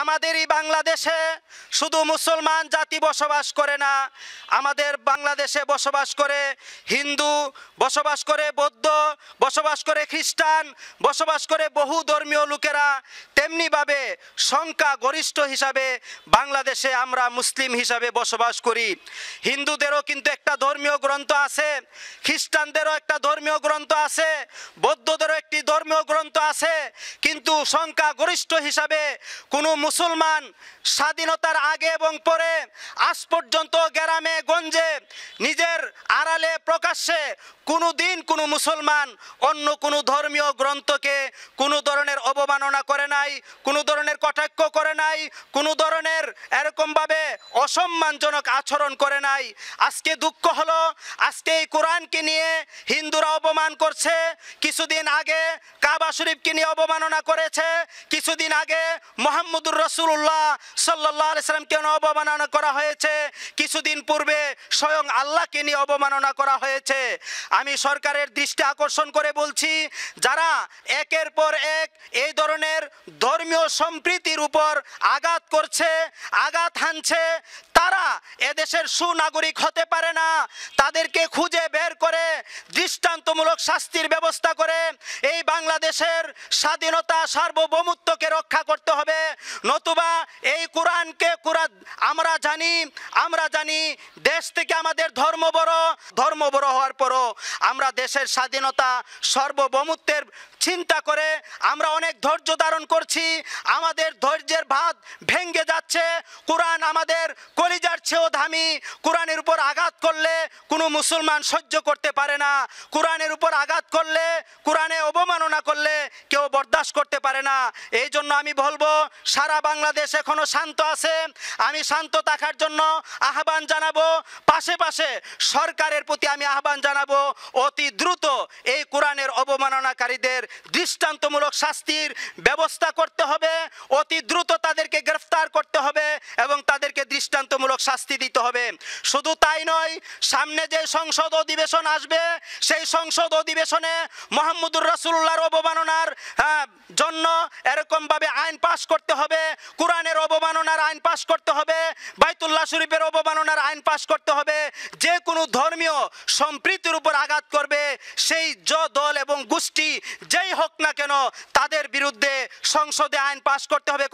আমাদের এই বাংলাদেশে শুধু মুসলমান জাতি বসবাস করে না আমাদের বাংলাদেশে বসবাস করে হিন্দু বসবাস করে বৌদ্ধ বসবাস করে খ্রিস্টান বসবাস করে বহু ধর্মীয় লোকেরা তেমনিভাবে সংখ্যা গরিষ্ঠ হিসাবে বাংলাদেশে আমরা মুসলিম হিসাবে বসবাস করি হিন্দুদেরও কিন্তু একটা ধর্মীয় গ্রন্থ আছে খ্রিস্টানদেরও একটা ধর্মীয় গ্রন্থ আছে বৌদ্ধদেরও একটি ধর্মীয় গ্রন্থ আছে কিন্তু সংখ্যা গরিষ্ঠ হিসাবে কোনো মুসলমান স্বাধীনতার আগে এবং পরে আজ পর্যন্ত গ্রামে গঞ্জে নিজের আড়ালে প্রকাশ্যে কোনো দিন কোনো মুসলমান অন্য কোনো ধর্মীয় গ্রন্থকে কোনো ধরনের অবমাননা করে নাই কোনো ধরনের কটাক্ষ করে নাই কোনো ধরনের এরকমভাবে অসম্মানজনক আচরণ করে নাই আজকে দুঃখ হলো আজকে এই কোরআনকে নিয়ে হিন্দুরা অপমান করছে কিছুদিন আগে কাবা শরীফকে নিয়ে অবমাননা করেছে কিছুদিন আগে মোহাম্মদুর রসুল্লাহ সাল্লাহ আলিয়াকে অবমাননা করা হয়েছে কিছুদিন পূর্বে স্বয়ং আল্লাহকে নিয়ে অবমাননা করা হয়েছে আমি সরকারের দৃষ্টি আকর্ষণ করে বলছি যারা একের পর এক এই ধরনের ধর্মীয় সম্প্রীতির উপর আঘাত করছে আঘাত হানছে তারা এদেশের সুনাগরিক হতে পারে না তাদেরকে খুঁজে বের করে দৃষ্টান্তমূলক শাস্তির ব্যবস্থা করে এই বাংলাদেশের স্বাধীনতা সার্বভৌমত্বকে রক্ষা করতে হবে নতুবা এই কোরআনকে কোরআন আমরা জানি আমরা জানি দেশ থেকে আমাদের ধর্ম বড় ধর্ম বড় হওয়ার পরও আমরা দেশের স্বাধীনতা সার্বভৌমত্বের চিন্তা করে আমরা অনেক ধৈর্য ধারণ করছি আমাদের ধৈর্যের ভাত ভেঙ্গে যাচ্ছে কোরআন আমাদের কলিজা সেও দামি কোরআনের উপর আঘাত করলে কোনো মুসলমান সহ্য করতে পারে না কোরআনের উপর আঘাত করলে কোরআনে অবমাননা করলে কেউ বরদাস্ত করতে পারে না এই জন্য আমি বলবো সারা বাংলাদেশ এখনও শান্ত আছে আমি শান্ত থাকার জন্য আহ্বান জানাবো পাশে পাশে সরকারের প্রতি আমি আহ্বান জানাবো অতি দ্রুত এই হামলাকারীদের দৃষ্টান্তমূলক শাস্তির ব্যবস্থা করতে হবে অতি দ্রুত তাদেরকে গ্রেফতার করতে হবে এবং তাদেরকে দৃষ্টান্তমূলক শাস্তি দিতে হবে শুধু তাই নয় সামনে যে সংসদ অধিবেশন আসবে সেই সংসদ অধিবেশনে মোহাম্মদুর রসুল্লাহর অবমাননার হ্যাঁ, জন্য এরকমভাবে আইন পাশ করতে হবে কোরআনের অবমাননার আইন পাশ করতে হবে বাইতুল্লাহ শরীফের অবমাননার আইন পাশ করতে হবে যে কোনো ধর্মীয় সম্প্রীতির উপর আঘাত করবে সেই জ দল এবং গোষ্ঠী যেই হোক না কেন তাদের বিরুদ্ধে সংসদে আইন পাশ করতে হবে